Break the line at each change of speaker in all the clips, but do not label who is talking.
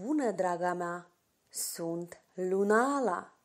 Bună, draga mea! Sunt Lunala!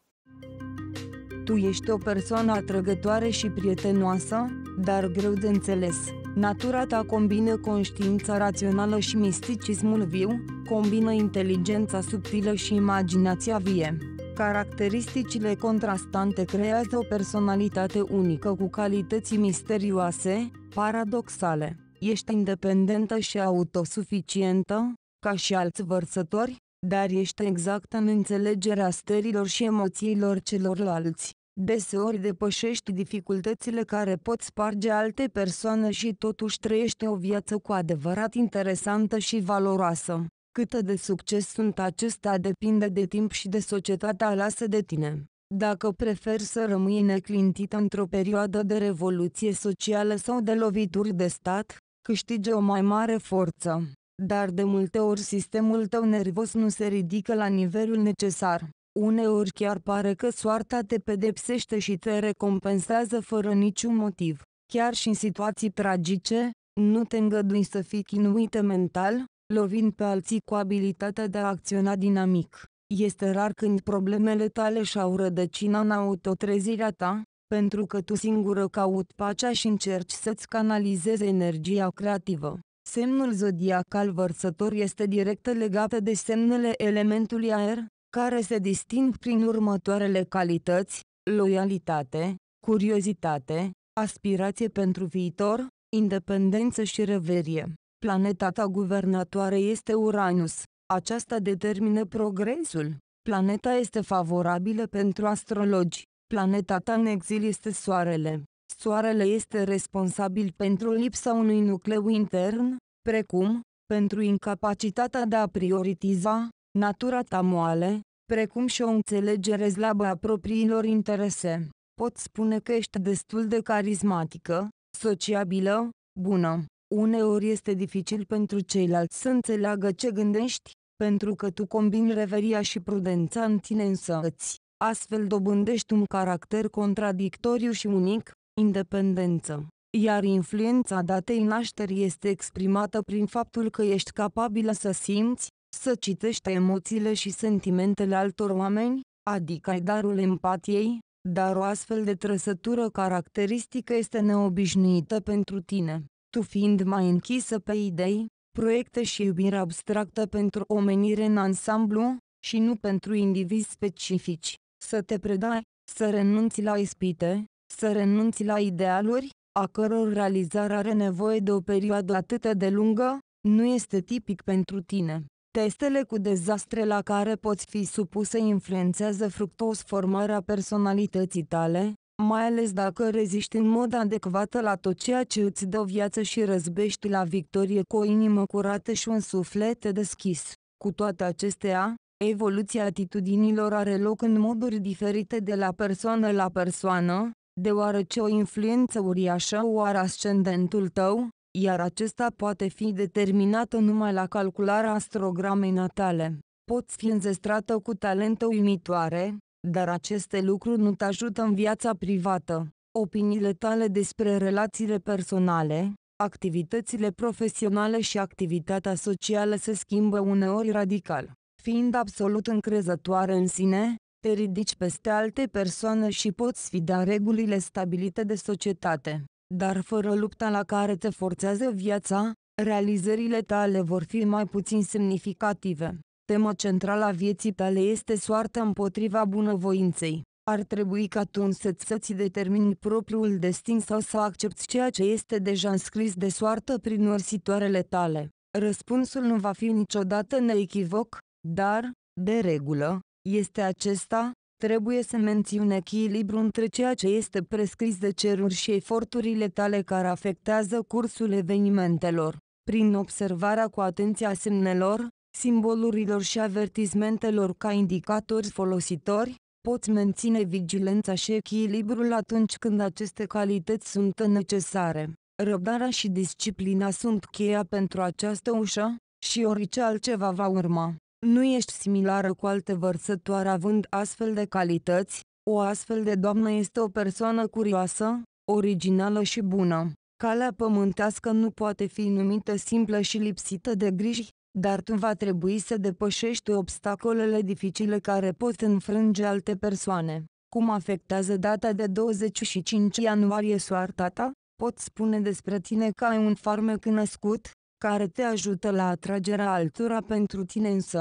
Tu ești o persoană atrăgătoare și prietenoasă, dar greu de înțeles. Natura ta combină conștiința rațională și misticismul viu, combină inteligența subtilă și imaginația vie. Caracteristicile contrastante creează o personalitate unică cu calități misterioase, paradoxale. Ești independentă și autosuficientă, ca și alți vărsători, dar ești exact în înțelegerea stărilor și emoțiilor celorlalți. Deseori depășești dificultățile care pot sparge alte persoane și totuși trăiești o viață cu adevărat interesantă și valoroasă. Cât de succes sunt acestea depinde de timp și de societatea lasă de tine. Dacă preferi să rămâi neclintit într-o perioadă de revoluție socială sau de lovituri de stat, câștige o mai mare forță dar de multe ori sistemul tău nervos nu se ridică la nivelul necesar. Uneori chiar pare că soarta te pedepsește și te recompensează fără niciun motiv. Chiar și în situații tragice, nu te îngădui să fii chinuită mental, lovind pe alții cu abilitatea de a acționa dinamic. Este rar când problemele tale și-au rădăcina în autotrezirea ta, pentru că tu singură caut pacea și încerci să-ți canalizezi energia creativă. Semnul zodiacal vărsător este direct legat de semnele elementului aer, care se disting prin următoarele calități, loialitate, curiozitate, aspirație pentru viitor, independență și reverie. Planeta ta guvernatoare este Uranus. Aceasta determină progresul. Planeta este favorabilă pentru astrologi. Planeta ta în exil este Soarele. Soarele este responsabil pentru lipsa unui nucleu intern, precum, pentru incapacitatea de a prioritiza, natura ta moale, precum și o înțelegere slabă a propriilor interese. Pot spune că ești destul de carismatică, sociabilă, bună. Uneori este dificil pentru ceilalți să înțeleagă ce gândești, pentru că tu combini reveria și prudența în tine însăți. Astfel dobândești un caracter contradictoriu și unic, independență. Iar influența datei nașteri este exprimată prin faptul că ești capabilă să simți, să citești emoțiile și sentimentele altor oameni, adică ai darul empatiei, dar o astfel de trăsătură caracteristică este neobișnuită pentru tine. Tu fiind mai închisă pe idei, proiecte și iubire abstractă pentru omenire în ansamblu, și nu pentru indivizi specifici, să te predai, să renunți la ispite, să renunți la idealuri, a căror realizare are nevoie de o perioadă atât de lungă, nu este tipic pentru tine. Testele cu dezastre la care poți fi supuse influențează fructos formarea personalității tale, mai ales dacă reziști în mod adecvat la tot ceea ce îți dă viață și răzbești la victorie cu o inimă curată și un suflet deschis. Cu toate acestea, evoluția atitudinilor are loc în moduri diferite de la persoană la persoană, deoarece o influență uriașă o are ascendentul tău, iar acesta poate fi determinată numai la calcularea astrogramei natale. Poți fi înzestrată cu talente uimitoare, dar aceste lucruri nu te ajută în viața privată. Opiniile tale despre relațiile personale, activitățile profesionale și activitatea socială se schimbă uneori radical. Fiind absolut încrezătoare în sine, te ridici peste alte persoane și poți sfida regulile stabilite de societate. Dar fără lupta la care te forțează viața, realizările tale vor fi mai puțin semnificative. Tema centrală a vieții tale este soarta împotriva bunăvoinței. Ar trebui ca tu însăți să-ți determini propriul destin sau să accepti ceea ce este deja înscris de soartă prin orsitoarele tale. Răspunsul nu va fi niciodată neechivoc, dar, de regulă, este acesta, trebuie să mențiun echilibru între ceea ce este prescris de ceruri și eforturile tale care afectează cursul evenimentelor. Prin observarea cu atenția semnelor, simbolurilor și avertismentelor ca indicatori folositori, poți menține vigilența și echilibrul atunci când aceste calități sunt necesare. Răbdarea și disciplina sunt cheia pentru această ușă, și orice altceva va urma. Nu ești similară cu alte vărsătoare având astfel de calități, o astfel de doamnă este o persoană curioasă, originală și bună. Calea pământească nu poate fi numită simplă și lipsită de griji, dar tu va trebui să depășești obstacolele dificile care pot înfrânge alte persoane. Cum afectează data de 25 ianuarie soarta ta? Pot spune despre tine că ai un farmec născut, care te ajută la atragerea altora pentru tine îți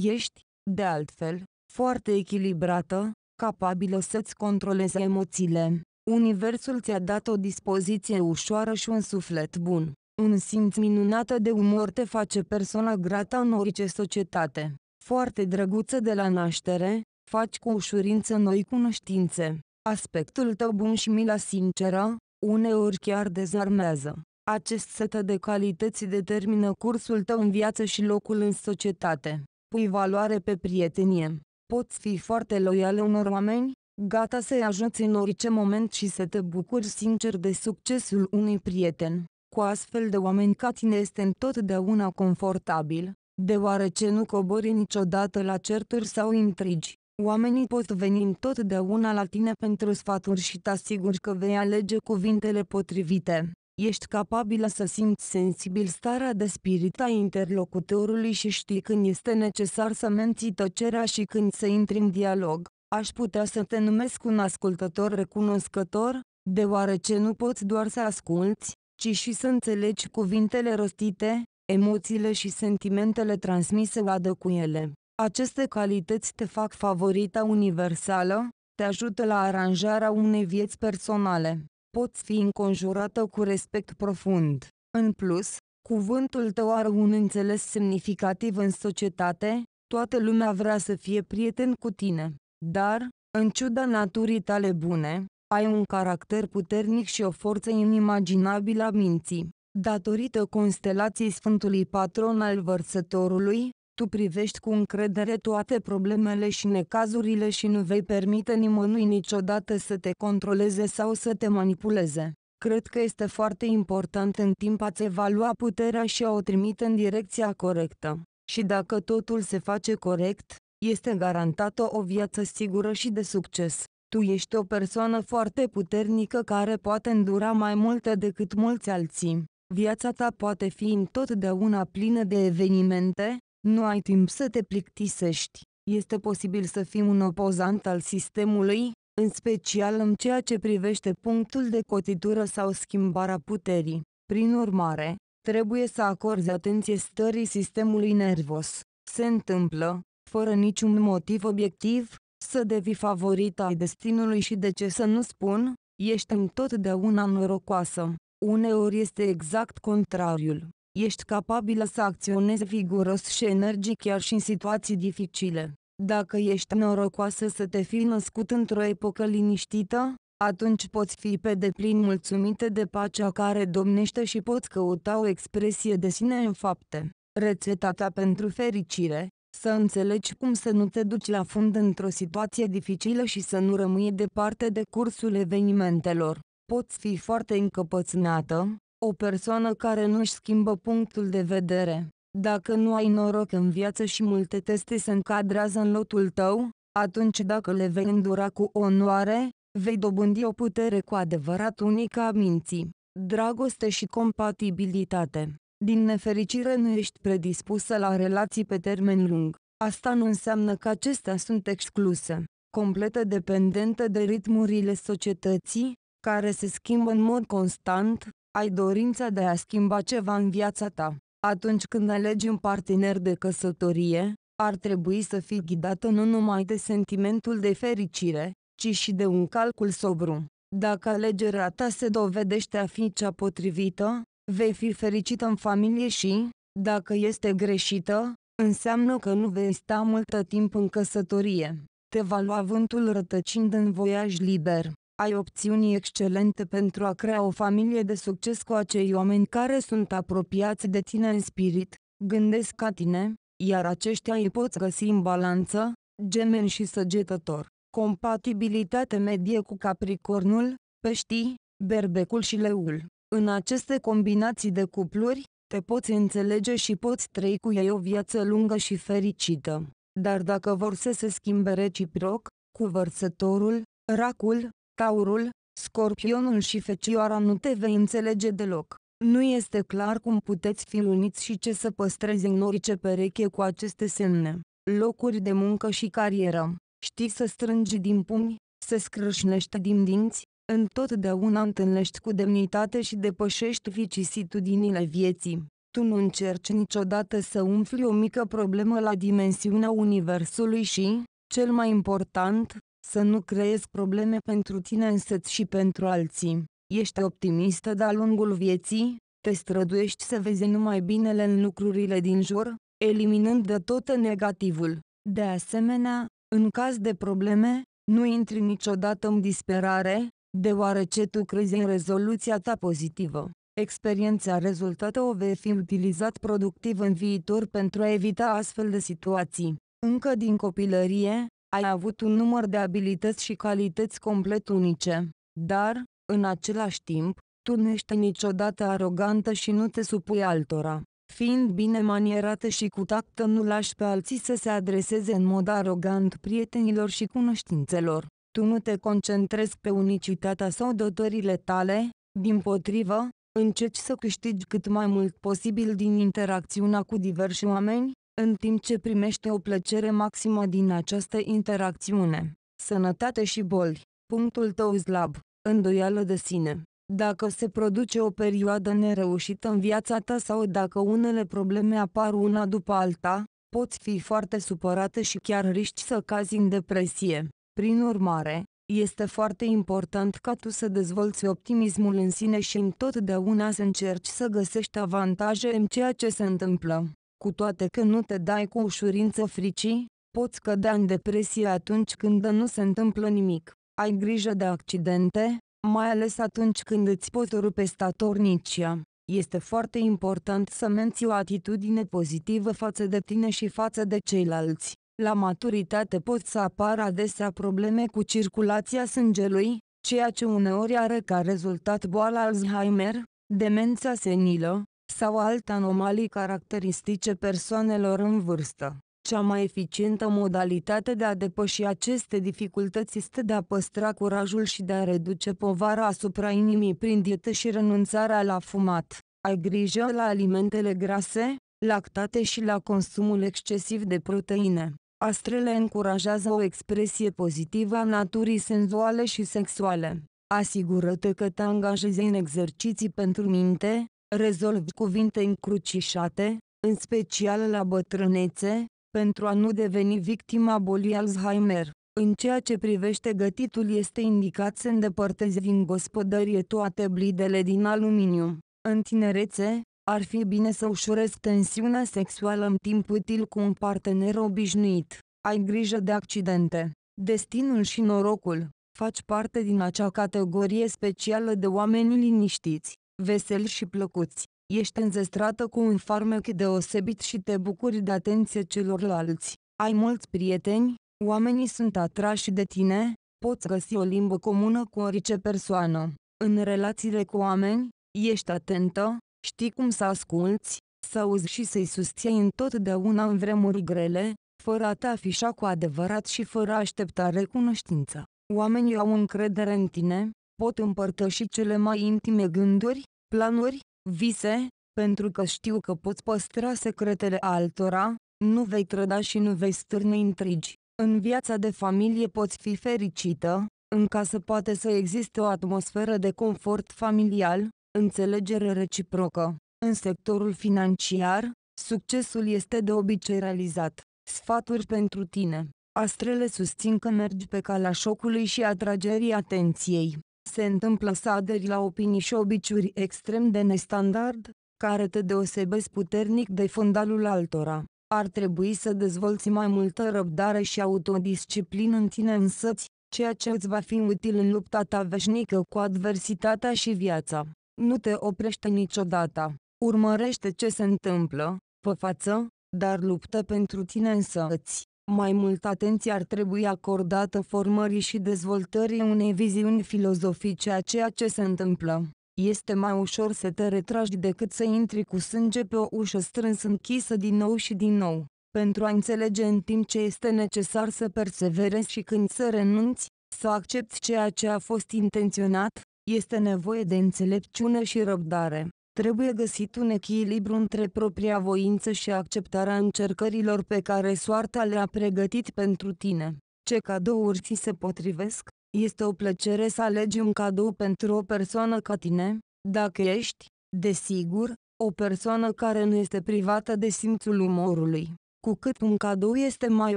Ești, de altfel, foarte echilibrată, capabilă să-ți controlezi emoțiile. Universul ți-a dat o dispoziție ușoară și un suflet bun. Un simț minunat de umor te face persoana grata în orice societate. Foarte drăguță de la naștere, faci cu ușurință noi cunoștințe. Aspectul tău bun și mila sinceră, uneori chiar dezarmează. Acest set de calități determină cursul tău în viață și locul în societate. Pui valoare pe prietenie. Poți fi foarte loial unor oameni, gata să-i ajuți în orice moment și să te bucuri sincer de succesul unui prieten. Cu astfel de oameni ca tine este întotdeauna confortabil, deoarece nu cobori niciodată la certuri sau intrigi. Oamenii pot veni întotdeauna la tine pentru sfaturi și te asiguri că vei alege cuvintele potrivite. Ești capabilă să simți sensibil starea de spirit a interlocutorului și știi când este necesar să menții tăcerea și când să intri în dialog. Aș putea să te numesc un ascultător recunoscător, deoarece nu poți doar să asculți, ci și să înțelegi cuvintele rostite, emoțiile și sentimentele transmise la cu ele. Aceste calități te fac favorita universală, te ajută la aranjarea unei vieți personale poți fi înconjurată cu respect profund. În plus, cuvântul tău are un înțeles semnificativ în societate, toată lumea vrea să fie prieten cu tine. Dar, în ciuda naturii tale bune, ai un caracter puternic și o forță inimaginabilă a minții. Datorită constelației Sfântului Patron al Vărsătorului, tu privești cu încredere toate problemele și necazurile și nu vei permite nimănui niciodată să te controleze sau să te manipuleze. Cred că este foarte important în timp ați evalua puterea și a o trimite în direcția corectă. Și dacă totul se face corect, este garantată o viață sigură și de succes. Tu ești o persoană foarte puternică care poate îndura mai multe decât mulți alții. Viața ta poate fi întotdeauna plină de evenimente, nu ai timp să te plictisești. Este posibil să fii un opozant al sistemului, în special în ceea ce privește punctul de cotitură sau schimbarea puterii. Prin urmare, trebuie să acorzi atenție stării sistemului nervos. Se întâmplă, fără niciun motiv obiectiv, să devii favorita ai destinului și de ce să nu spun, ești întotdeauna norocoasă. Uneori este exact contrariul. Ești capabilă să acționezi viguros și energic chiar și în situații dificile. Dacă ești norocoasă să te fi născut într-o epocă liniștită, atunci poți fi pe deplin mulțumită de pacea care domnește și poți căuta o expresie de sine în fapte. Rețeta ta pentru fericire, să înțelegi cum să nu te duci la fund într-o situație dificilă și să nu rămâi departe de cursul evenimentelor. Poți fi foarte încăpățânată, o persoană care nu-și schimbă punctul de vedere. Dacă nu ai noroc în viață și multe teste se încadrează în lotul tău, atunci dacă le vei îndura cu onoare, vei dobândi o putere cu adevărat unică a minții, dragoste și compatibilitate. Din nefericire nu ești predispusă la relații pe termen lung. Asta nu înseamnă că acestea sunt excluse, completă dependentă de ritmurile societății, care se schimbă în mod constant, ai dorința de a schimba ceva în viața ta. Atunci când alegi un partener de căsătorie, ar trebui să fii ghidată nu numai de sentimentul de fericire, ci și de un calcul sobru. Dacă alegerea ta se dovedește a fi cea potrivită, vei fi fericită în familie și, dacă este greșită, înseamnă că nu vei sta multă timp în căsătorie. Te va lua vântul rătăcind în voiaj liber ai opțiuni excelente pentru a crea o familie de succes cu acei oameni care sunt apropiați de tine în spirit, gândesc ca tine, iar aceștia îi poți găsi în balanță, gemeni și săgetător. Compatibilitate medie cu Capricornul, Peștii, Berbecul și Leul. În aceste combinații de cupluri, te poți înțelege și poți trăi cu ei o viață lungă și fericită. Dar dacă vor să se schimbe reciproc, cu vărsătorul, racul, Taurul, Scorpionul și Fecioara nu te vei înțelege deloc. Nu este clar cum puteți fi uniți și ce să păstrezi în orice pereche cu aceste semne. Locuri de muncă și carieră. Știi să strângi din pumni, să scrâșnești din dinți, întotdeauna întâlnești cu demnitate și depășești vicisitudinile vieții. Tu nu încerci niciodată să umfli o mică problemă la dimensiunea Universului și, cel mai important, să nu creezi probleme pentru tine însăți și pentru alții. Ești optimistă de-a lungul vieții, te străduiești să vezi numai binele în lucrurile din jur, eliminând de tot negativul. De asemenea, în caz de probleme, nu intri niciodată în disperare, deoarece tu crezi în rezoluția ta pozitivă. Experiența rezultată o vei fi utilizat productiv în viitor pentru a evita astfel de situații. Încă din copilărie, ai avut un număr de abilități și calități complet unice. Dar, în același timp, tu nu ești niciodată arogantă și nu te supui altora. Fiind bine manierată și cu tactă nu lași pe alții să se adreseze în mod arogant prietenilor și cunoștințelor. Tu nu te concentrezi pe unicitatea sau dotările tale, din potrivă, încerci să câștigi cât mai mult posibil din interacțiunea cu diversi oameni, în timp ce primește o plăcere maximă din această interacțiune. Sănătate și boli. Punctul tău slab. Îndoială de sine. Dacă se produce o perioadă nereușită în viața ta sau dacă unele probleme apar una după alta, poți fi foarte supărată și chiar riști să cazi în depresie. Prin urmare, este foarte important ca tu să dezvolți optimismul în sine și întotdeauna să încerci să găsești avantaje în ceea ce se întâmplă. Cu toate că nu te dai cu ușurință fricii, poți cădea în depresie atunci când nu se întâmplă nimic. Ai grijă de accidente, mai ales atunci când îți poți rupe statornicia. Este foarte important să menții o atitudine pozitivă față de tine și față de ceilalți. La maturitate pot să apară adesea probleme cu circulația sângelui, ceea ce uneori are ca rezultat boala Alzheimer, demența senilă, sau alte anomalii caracteristice persoanelor în vârstă. Cea mai eficientă modalitate de a depăși aceste dificultăți este de a păstra curajul și de a reduce povara asupra inimii prin dietă și renunțarea la fumat. Ai grijă la alimentele grase, lactate și la consumul excesiv de proteine. Astrele încurajează o expresie pozitivă a naturii senzuale și sexuale. Asigură-te că te angajezi în exerciții pentru minte, Rezolvi cuvinte încrucișate, în special la bătrânețe, pentru a nu deveni victima bolii Alzheimer. În ceea ce privește gătitul este indicat să îndepărtezi din gospodărie toate blidele din aluminiu. În tinerețe, ar fi bine să ușurezi tensiunea sexuală în timp util cu un partener obișnuit. Ai grijă de accidente. Destinul și norocul. Faci parte din acea categorie specială de oameni liniștiți, veseli și plăcuți. Ești înzestrată cu un farmec deosebit și te bucuri de atenție celorlalți. Ai mulți prieteni, oamenii sunt atrași de tine, poți găsi o limbă comună cu orice persoană. În relațiile cu oameni, ești atentă, știi cum să asculți, să auzi și să-i susții întotdeauna în vremuri grele, fără a te afișa cu adevărat și fără a aștepta recunoștință. Oamenii au încredere în tine, pot împărtăși cele mai intime gânduri, planuri, vise, pentru că știu că poți păstra secretele altora, nu vei trăda și nu vei stârni intrigi. În viața de familie poți fi fericită, în casă poate să existe o atmosferă de confort familial, înțelegere reciprocă. În sectorul financiar, succesul este de obicei realizat. Sfaturi pentru tine. Astrele susțin că mergi pe calea șocului și atragerii atenției se întâmplă să aderi la opinii și obiciuri extrem de nestandard, care te deosebesc puternic de fondalul altora. Ar trebui să dezvolți mai multă răbdare și autodisciplină în tine însăți, ceea ce îți va fi util în lupta ta veșnică cu adversitatea și viața. Nu te oprește niciodată. Urmărește ce se întâmplă, pe față, dar luptă pentru tine însăți. Mai mult atenție ar trebui acordată formării și dezvoltării unei viziuni filozofice a ceea ce se întâmplă. Este mai ușor să te retragi decât să intri cu sânge pe o ușă strâns închisă din nou și din nou. Pentru a înțelege în timp ce este necesar să perseverezi și când să renunți, să accepti ceea ce a fost intenționat, este nevoie de înțelepciune și răbdare. Trebuie găsit un echilibru între propria voință și acceptarea încercărilor pe care soarta le-a pregătit pentru tine. Ce cadouri ți se potrivesc? Este o plăcere să alegi un cadou pentru o persoană ca tine, dacă ești, desigur, o persoană care nu este privată de simțul umorului. Cu cât un cadou este mai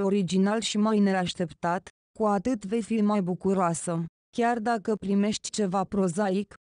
original și mai neașteptat, cu atât vei fi mai bucuroasă. Chiar dacă primești ceva prozaic,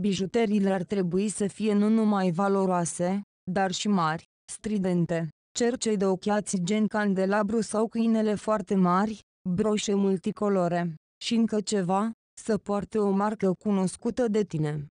Bijuteriile ar trebui să fie nu numai valoroase, dar și mari, stridente. Cercei de ochiați gen candelabru sau câinele foarte mari, broșe multicolore. Și încă ceva, să poarte o marcă cunoscută de tine.